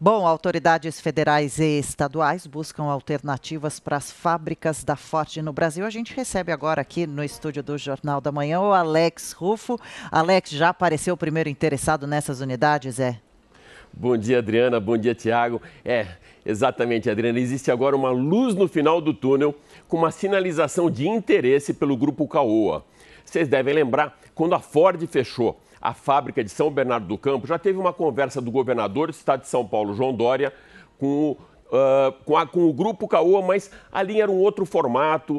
Bom, autoridades federais e estaduais buscam alternativas para as fábricas da Ford no Brasil. A gente recebe agora aqui no estúdio do Jornal da Manhã o Alex Rufo. Alex, já apareceu o primeiro interessado nessas unidades, é? Bom dia, Adriana. Bom dia, Tiago. É, exatamente, Adriana. Existe agora uma luz no final do túnel com uma sinalização de interesse pelo Grupo Caoa. Vocês devem lembrar quando a Ford fechou a fábrica de São Bernardo do Campo, já teve uma conversa do governador do estado de São Paulo, João Dória, com Uh, com, a, com, o grupo Caoa, mas ali era um outro formato,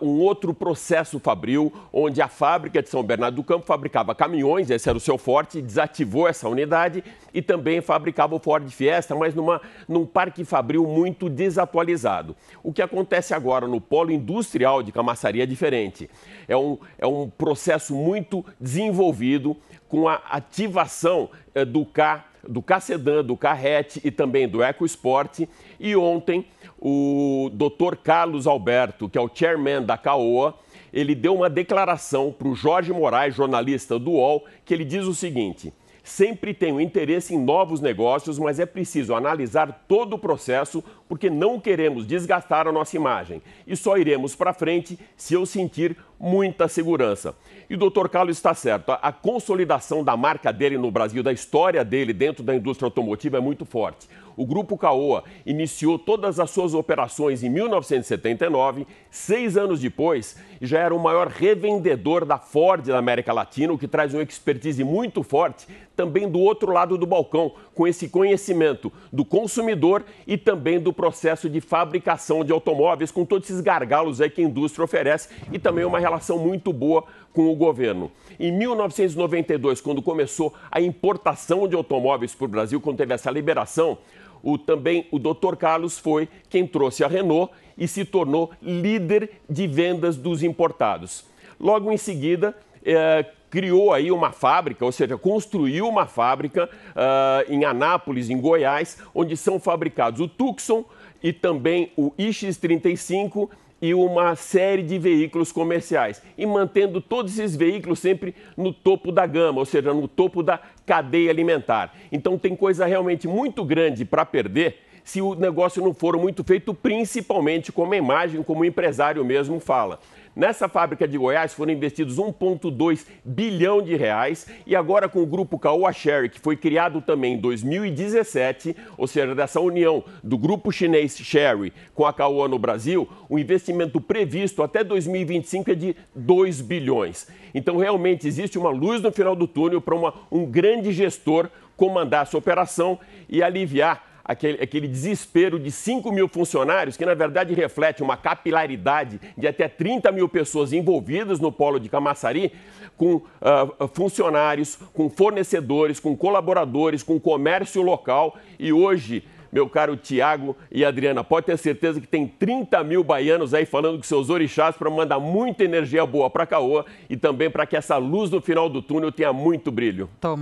uh, um outro processo fabril, onde a fábrica de São Bernardo do Campo fabricava caminhões, esse era o seu forte, desativou essa unidade e também fabricava o Ford Fiesta, mas numa, num parque fabril muito desatualizado. O que acontece agora no polo industrial de Camaçaria é diferente. É um, é um processo muito desenvolvido com a ativação uh, do K do Cassedan, do Carrete e também do EcoSport. E ontem, o Dr. Carlos Alberto, que é o chairman da CAOA, ele deu uma declaração para o Jorge Moraes, jornalista do UOL, que ele diz o seguinte: sempre tenho interesse em novos negócios, mas é preciso analisar todo o processo porque não queremos desgastar a nossa imagem e só iremos para frente se eu sentir muita segurança. E o doutor Carlos está certo, a consolidação da marca dele no Brasil, da história dele dentro da indústria automotiva é muito forte. O Grupo Caoa iniciou todas as suas operações em 1979, seis anos depois, já era o maior revendedor da Ford na América Latina, o que traz uma expertise muito forte também do outro lado do balcão, com esse conhecimento do consumidor e também do processo de fabricação de automóveis, com todos esses gargalos aí que a indústria oferece e também uma relação relação muito boa com o governo. Em 1992, quando começou a importação de automóveis para o Brasil, quando teve essa liberação, o, também o Dr. Carlos foi quem trouxe a Renault e se tornou líder de vendas dos importados. Logo em seguida, eh, criou aí uma fábrica, ou seja, construiu uma fábrica uh, em Anápolis, em Goiás, onde são fabricados o Tucson e também o IX-35 e uma série de veículos comerciais e mantendo todos esses veículos sempre no topo da gama, ou seja, no topo da cadeia alimentar. Então tem coisa realmente muito grande para perder se o negócio não for muito feito, principalmente como a imagem, como o empresário mesmo fala. Nessa fábrica de Goiás foram investidos 1,2 bilhão de reais e agora com o grupo Caoa Sherry, que foi criado também em 2017, ou seja, dessa união do grupo chinês Sherry com a Caoa no Brasil, o investimento previsto até 2025 é de 2 bilhões. Então realmente existe uma luz no final do túnel para um grande gestor comandar essa operação e aliviar aquele, aquele desespero de 5 mil funcionários, que na verdade reflete uma capilaridade de até 30 mil pessoas envolvidas no polo de Camaçari, com uh, funcionários, com fornecedores, com colaboradores, com comércio local. E hoje, meu caro Tiago e Adriana, pode ter certeza que tem 30 mil baianos aí falando com seus orixás para mandar muita energia boa para Caoa e também para que essa luz no final do túnel tenha muito brilho. Toma.